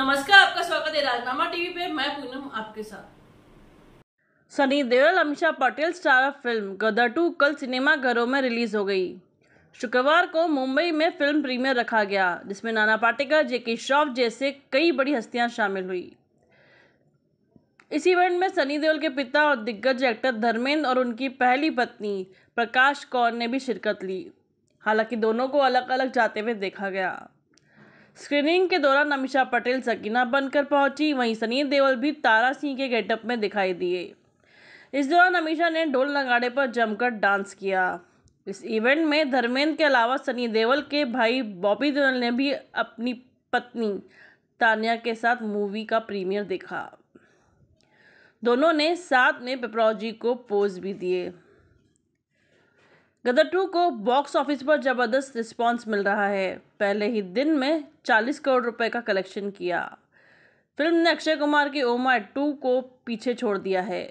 नमस्कार आपका स्वागत है राजनामा टीवी पे मैं पूनम आपके साथ Sunny Deol Ameesha Patel star of film Gadar two कल सिनेमाघरों में रिलीज हो गई शुक्रवार को मुंबई में फिल्म प्रीमियर रखा गया जिसमें नाना पाटेकर जेके श्रॉफ जैसे कई बड़ी हस्तियां शामिल हुई इस इवेंट में सनी देओल के पिता और दिग्गज एक्टर धर्मेंद्र और उनकी पहली पत्नी प्रकाश कौर ने भी शिरकत ली हालांकि दोनों को अलग अलग जाते हुए देखा गया स्क्रीनिंग के दौरान अमीषा पटेल सकीना बनकर पहुंची वहीं सनी देवल भी तारा सिंह के गेटअप में दिखाई दिए इस दौरान अमीषा ने ढोल नगाड़े पर जमकर डांस किया इस इवेंट में धर्मेंद्र के अलावा सनी देओल के भाई बॉबी देवल ने भी अपनी पत्नी तानिया के साथ मूवी का प्रीमियर देखा दोनों ने साथ में पेपरॉजी को पोज भी दिए गदर टू को बॉक्स ऑफिस पर ज़बरदस्त रिस्पांस मिल रहा है पहले ही दिन में 40 करोड़ रुपए का कलेक्शन किया फिल्म ने अक्षय कुमार की ओमा टू को पीछे छोड़ दिया है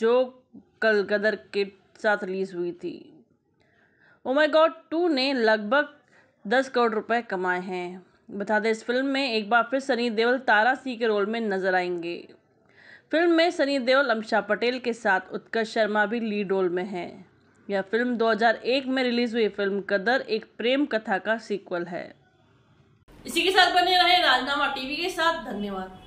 जो कल गदर के साथ रिलीज़ हुई थी ओमा गॉड टू ने लगभग 10 करोड़ रुपए कमाए हैं बता दें इस फिल्म में एक बार फिर सनी देओल तारा सी के रोल में नजर आएंगे फिल्म में सनी देओल अमिशा पटेल के साथ उत्कर्ष शर्मा भी लीड रोल में हैं यह फिल्म 2001 में रिलीज हुई फिल्म कदर एक प्रेम कथा का सीक्वल है इसी के साथ बने रहे राजनामा टीवी के साथ धन्यवाद